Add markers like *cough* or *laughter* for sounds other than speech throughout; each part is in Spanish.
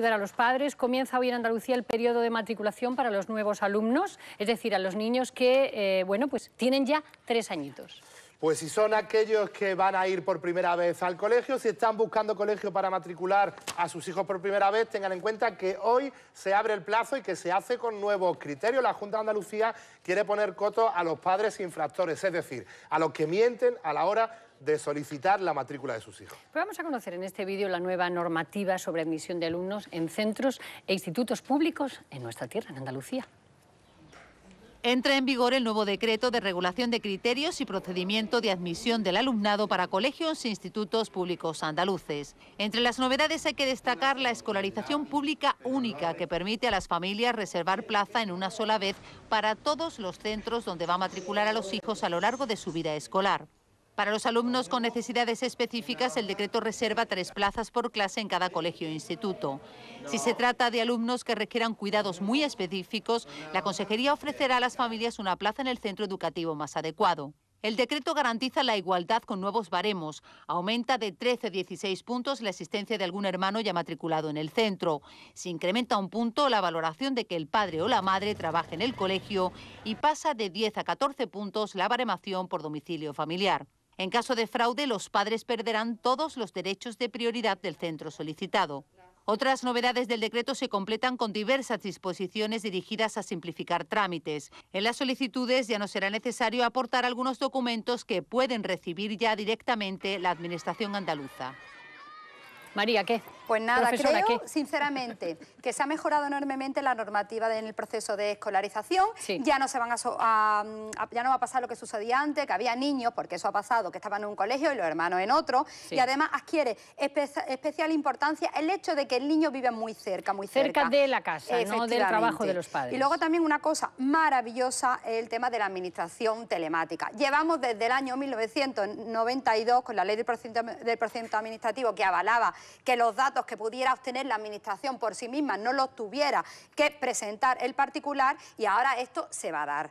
ayudar a los padres. Comienza hoy en Andalucía el periodo de matriculación para los nuevos alumnos, es decir, a los niños que, eh, bueno, pues tienen ya tres añitos. Pues si son aquellos que van a ir por primera vez al colegio, si están buscando colegio para matricular a sus hijos por primera vez, tengan en cuenta que hoy se abre el plazo y que se hace con nuevos criterios. La Junta de Andalucía quiere poner coto a los padres infractores, es decir, a los que mienten a la hora de solicitar la matrícula de sus hijos. Pues vamos a conocer en este vídeo la nueva normativa sobre admisión de alumnos en centros e institutos públicos en nuestra tierra, en Andalucía. Entra en vigor el nuevo decreto de regulación de criterios y procedimiento de admisión del alumnado para colegios e institutos públicos andaluces. Entre las novedades hay que destacar la escolarización pública única que permite a las familias reservar plaza en una sola vez para todos los centros donde va a matricular a los hijos a lo largo de su vida escolar. Para los alumnos con necesidades específicas, el decreto reserva tres plazas por clase en cada colegio e instituto. Si se trata de alumnos que requieran cuidados muy específicos, la Consejería ofrecerá a las familias una plaza en el centro educativo más adecuado. El decreto garantiza la igualdad con nuevos baremos, aumenta de 13 a 16 puntos la existencia de algún hermano ya matriculado en el centro, se incrementa un punto la valoración de que el padre o la madre trabaje en el colegio y pasa de 10 a 14 puntos la baremación por domicilio familiar. En caso de fraude, los padres perderán todos los derechos de prioridad del centro solicitado. Otras novedades del decreto se completan con diversas disposiciones dirigidas a simplificar trámites. En las solicitudes ya no será necesario aportar algunos documentos que pueden recibir ya directamente la Administración andaluza. María, ¿qué? Pues nada, creo, sinceramente, *laughs* que se ha mejorado enormemente la normativa en el proceso de escolarización. Ya no se van a, ya no va a pasar lo que sucedía antes, que había niños, porque eso ha pasado, que estaban en un colegio y los hermanos en otro. Y además adquiere especial importancia el hecho de que el niño vive muy cerca, muy cerca. Cerca de la casa, no del trabajo de los padres. Y luego también una cosa maravillosa, el tema de la administración telemática. Llevamos desde el año 1992 con la ley del del procedimiento administrativo que avalaba que los datos que pudiera obtener la Administración por sí misma no los tuviera que presentar el particular y ahora esto se va a dar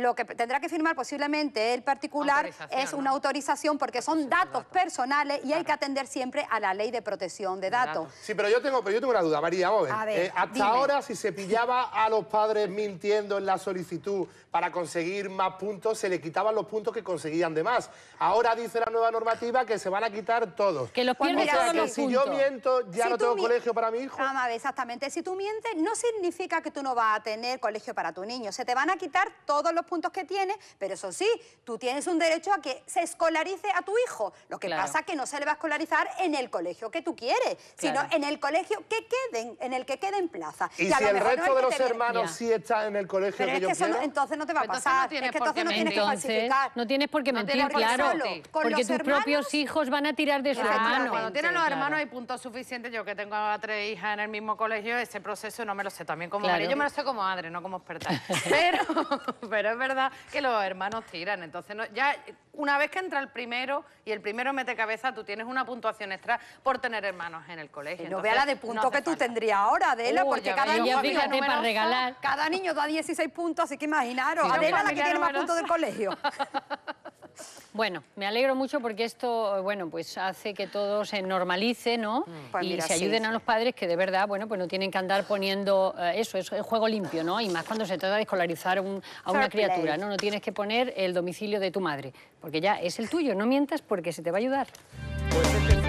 lo que tendrá que firmar posiblemente el particular es una autorización porque son datos, personales y hay que atender siempre a la ley de protección de, datos. Sí, pero yo tengo, pero yo tengo una duda, María. Vamos a ver. Eh, hasta ahora, si se pillaba a los padres mintiendo en la solicitud para conseguir más puntos, se le quitaban los puntos que conseguían de más. Ahora dice la nueva normativa que se van a quitar todos. Que los pues pierden o sea, que si yo miento, ya no tengo colegio para mi hijo. Ah, exactamente. Si tú mientes, no significa que tú no vas a tener colegio para tu niño. Se te van a quitar todos los puntos que tiene, pero eso sí, tú tienes un derecho a que se escolarice a tu hijo. Lo que pasa es que no se le va a escolarizar en el colegio que tú quieres, sino en el colegio que queden, en el que quede en plaza. Y, si el resto de los hermanos sí está en el colegio que que entonces no te va a pasar. no es que entonces no tienes que falsificar. No tienes por qué mentir, claro. porque tus propios hijos van a tirar de su hermano. Cuando tienen los hermanos hay puntos suficientes. Yo que tengo a tres hijas en el mismo colegio, ese proceso no me lo sé también como madre, Yo me lo sé como madre, no como experta. *laughs* pero, pero es verdad que los hermanos tiran. Entonces, ya una vez que entra el primero y el primero mete cabeza, tú tienes una puntuación extra por tener hermanos en el colegio. no vea la de punto que tú tendrías ahora, Adela, porque cada niño, para regalar. da 16 puntos, así que imaginaros, Adela la que tiene más puntos del colegio. *laughs* Bueno, me alegro mucho porque esto, bueno, pues hace que todo se normalice, ¿no? Mm. Pues y se ayuden a los padres que de verdad, bueno, pues no tienen que andar poniendo eh, eso, es el juego limpio, ¿no? Y más cuando se trata de escolarizar a una criatura, ¿no? No tienes que poner el domicilio de tu madre, porque ya es el tuyo, no mientas porque se te va a ayudar. Pues este